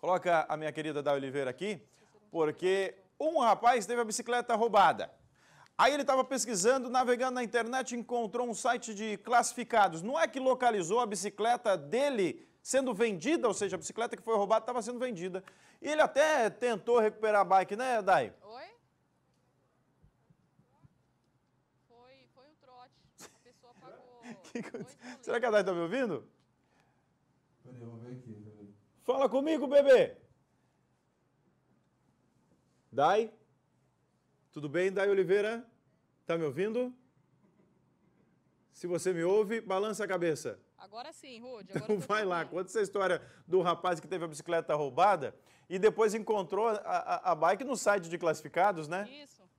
Coloca a minha querida da Oliveira aqui, porque um rapaz teve a bicicleta roubada. Aí ele estava pesquisando, navegando na internet, encontrou um site de classificados. Não é que localizou a bicicleta dele sendo vendida, ou seja, a bicicleta que foi roubada estava sendo vendida. E ele até tentou recuperar a bike, né, Dai? Oi? Foi, foi um trote. A pessoa pagou. que coisa... Será que a Dai está me ouvindo? Peraí, vamos ver aqui. Fala comigo, bebê! Dai? Tudo bem, Dai Oliveira? Tá me ouvindo? Se você me ouve, balança a cabeça. Agora sim, Rude. então vai lá, conta essa história do rapaz que teve a bicicleta roubada e depois encontrou a, a, a bike no site de classificados, né? Isso.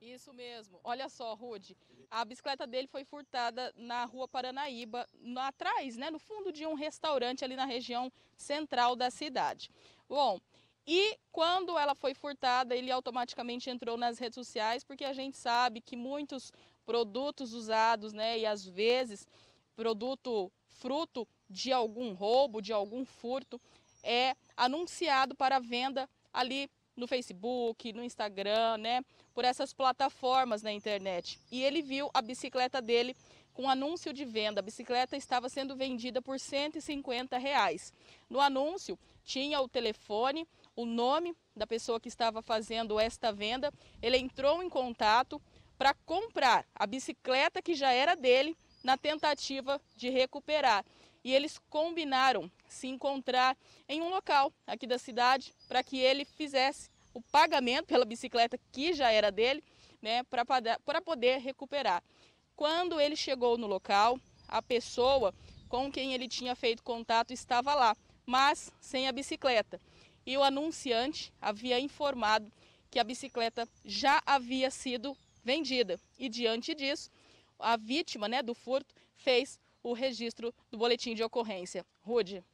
Isso mesmo. Olha só, Rude, a bicicleta dele foi furtada na Rua Paranaíba, atrás, né, no fundo de um restaurante ali na região central da cidade. Bom, e quando ela foi furtada, ele automaticamente entrou nas redes sociais, porque a gente sabe que muitos produtos usados, né, e às vezes produto fruto de algum roubo, de algum furto, é anunciado para venda ali no Facebook, no Instagram, né, por essas plataformas na internet. E ele viu a bicicleta dele com anúncio de venda. A bicicleta estava sendo vendida por 150 reais. No anúncio tinha o telefone, o nome da pessoa que estava fazendo esta venda. Ele entrou em contato para comprar a bicicleta que já era dele na tentativa de recuperar e eles combinaram se encontrar em um local aqui da cidade para que ele fizesse o pagamento pela bicicleta que já era dele, né, para poder recuperar. Quando ele chegou no local, a pessoa com quem ele tinha feito contato estava lá, mas sem a bicicleta. E o anunciante havia informado que a bicicleta já havia sido vendida. E diante disso, a vítima né, do furto fez o registro do boletim de ocorrência. Rude.